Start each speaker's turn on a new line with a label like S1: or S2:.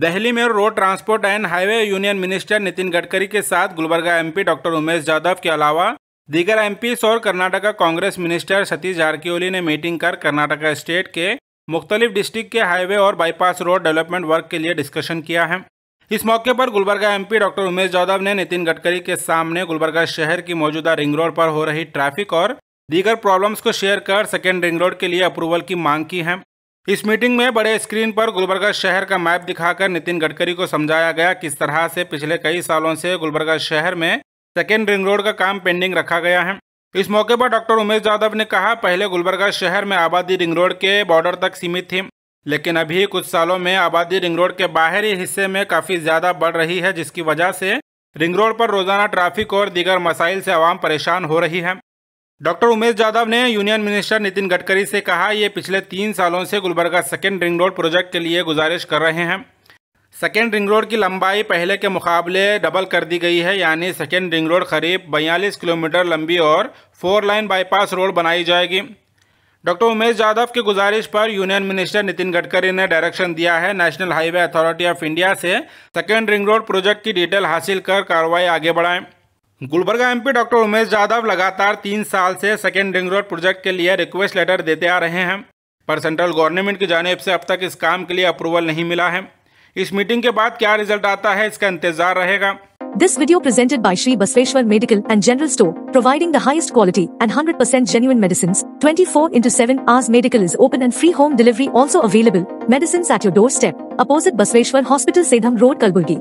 S1: दिल्ली में road transport and highway union minister Nitin Gadkari के साथ गुलबर्गा एमपी डॉक्टर उमेश यादव के अलावा दीगर पी और कर्नाटका कांग्रेस मिनिस्टर सतीश जारकिहोली ने मीटिंग कर कर्नाटका स्टेट के मुख्तलिफ डिस्ट्रिक्ट के हाईवे और बाईपास रोड डेवलपमेंट वर्क के लिए डिस्कशन किया है इस मौके पर गुलबर्गा एमपी डॉक्टर उमेश यादव ने नितिन गडकरी के सामने गुलबर्गा शहर की मौजूदा रिंग रोड पर हो रही ट्रैफिक और दीगर प्रॉब्लम्स को शेयर कर सेकेंड रिंग रोड के लिए अप्रूवल की मांग की है इस मीटिंग में बड़े स्क्रीन पर गुलबर्गा शहर का मैप दिखाकर नितिन गडकरी को समझाया गया किस तरह से पिछले कई सालों से गुलबर्गा शहर में सेकेंड रिंग रोड का काम पेंडिंग रखा गया है इस मौके पर डॉक्टर उमेश यादव ने कहा पहले गुलबर्गा शहर में आबादी रिंग रोड के बॉर्डर तक सीमित थी लेकिन अभी कुछ सालों में आबादी रिंग रोड के बाहरी हिस्से में काफ़ी ज़्यादा बढ़ रही है जिसकी वजह से रिंग रोड पर रोज़ाना ट्रैफिक और दीगर मसाइल से आवाम परेशान हो रही है डॉक्टर उमेश यादव ने यूनियन मिनिस्टर नितिन गडकरी से कहा ये पिछले तीन सालों से Gulbarga second ring road project के लिए गुजारिश कर रहे हैं सेकेंड रिंग रोड की लंबाई पहले के मुकाबले डबल कर दी गई है यानी सेकेंड रिंग रोड करीब बयालीस किलोमीटर लंबी और फोर लाइन बाईपास रोड बनाई जाएगी डॉक्टर उमेश यादव की गुजारिश पर यूनियन मिनिस्टर नितिन गडकरी ने डायरेक्शन दिया है national highway authority of India से सेकेंड रिंग रोड प्रोजेक्ट की डिटेल हासिल कर कार्रवाई आगे बढ़ाएं गुलबर्गा एमपी डॉक्टर उमेश यादव लगातार तीन साल से सेकेंड रिंग रोड प्रोजेक्ट के लिए रिक्वेस्ट लेटर देते आ रहे हैं पर सेंट्रल गवर्नमेंट की जानेब से अब तक इस काम के लिए अप्रूवल नहीं मिला है इस मीटिंग के बाद क्या रिजल्ट आता है इसका इंतजार रहेगा
S2: this video presented by Shri Basaveshwar medical and general store providing the highest quality and hundred percent genuine medicine twenty four into seven hours medical is open and free home delivery also available medicine at your door step opposite Basaveshwar hospital Sedam road Kalaburagi